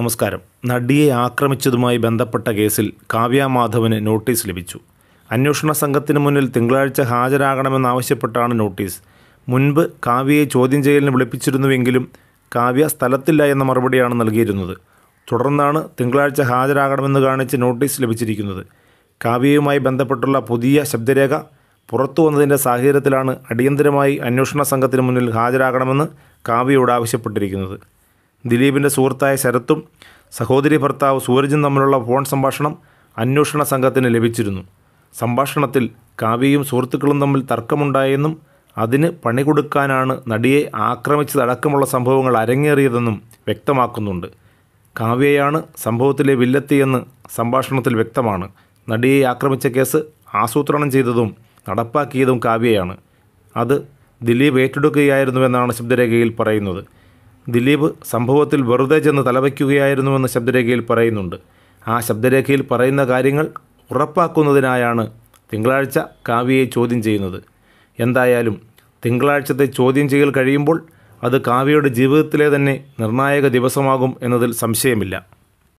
നമസ്കാരം നടിയെ ആക്രമിച്ചതുമായി ബന്ധപ്പെട്ട കേസിൽ കാവ്യ മാധവന് നോട്ടീസ് ലഭിച്ചു അന്വേഷണ സംഘത്തിന് മുന്നിൽ തിങ്കളാഴ്ച ഹാജരാകണമെന്നാവശ്യപ്പെട്ടാണ് നോട്ടീസ് മുൻപ് കാവ്യയെ ചോദ്യം ചെയ്യലിന് വിളിപ്പിച്ചിരുന്നുവെങ്കിലും കാവ്യ സ്ഥലത്തില്ല എന്ന മറുപടിയാണ് നൽകിയിരുന്നത് തുടർന്നാണ് തിങ്കളാഴ്ച ഹാജരാകണമെന്ന് കാണിച്ച് നോട്ടീസ് ലഭിച്ചിരിക്കുന്നത് കാവ്യയുമായി ബന്ധപ്പെട്ടുള്ള പുതിയ ശബ്ദരേഖ പുറത്തു വന്നതിൻ്റെ സാഹചര്യത്തിലാണ് അടിയന്തരമായി അന്വേഷണ സംഘത്തിന് മുന്നിൽ ഹാജരാകണമെന്ന് കാവ്യയോട് ആവശ്യപ്പെട്ടിരിക്കുന്നത് ദിലീപിൻ്റെ സുഹൃത്തായ ശരത്തും സഹോദരി ഭർത്താവ് സൂരജും തമ്മിലുള്ള ഫോൺ സംഭാഷണം അന്വേഷണ സംഘത്തിന് ലഭിച്ചിരുന്നു സംഭാഷണത്തിൽ കാവ്യയും സുഹൃത്തുക്കളും തമ്മിൽ തർക്കമുണ്ടായെന്നും അതിന് പണി കൊടുക്കാനാണ് നടിയെ ആക്രമിച്ചതടക്കമുള്ള സംഭവങ്ങൾ അരങ്ങേറിയതെന്നും വ്യക്തമാക്കുന്നുണ്ട് കാവ്യയാണ് സംഭവത്തിലെ വില്ലത്തിയെന്ന് സംഭാഷണത്തിൽ വ്യക്തമാണ് നടിയെ ആക്രമിച്ച കേസ് ആസൂത്രണം ചെയ്തതും നടപ്പാക്കിയതും കാവ്യയാണ് അത് ദിലീപ് ഏറ്റെടുക്കുകയായിരുന്നുവെന്നാണ് ശബ്ദരേഖയിൽ പറയുന്നത് ദിലീപ് സംഭവത്തിൽ വെറുതെ ചെന്ന് തലവയ്ക്കുകയായിരുന്നുവെന്ന് ശബ്ദരേഖയിൽ പറയുന്നുണ്ട് ആ ശബ്ദരേഖയിൽ പറയുന്ന കാര്യങ്ങൾ ഉറപ്പാക്കുന്നതിനായാണ് തിങ്കളാഴ്ച കാവ്യയെ ചോദ്യം ചെയ്യുന്നത് എന്തായാലും തിങ്കളാഴ്ചത്തെ ചോദ്യം ചെയ്യൽ കഴിയുമ്പോൾ അത് കാവ്യയുടെ ജീവിതത്തിലെ തന്നെ നിർണായക ദിവസമാകും എന്നതിൽ സംശയമില്ല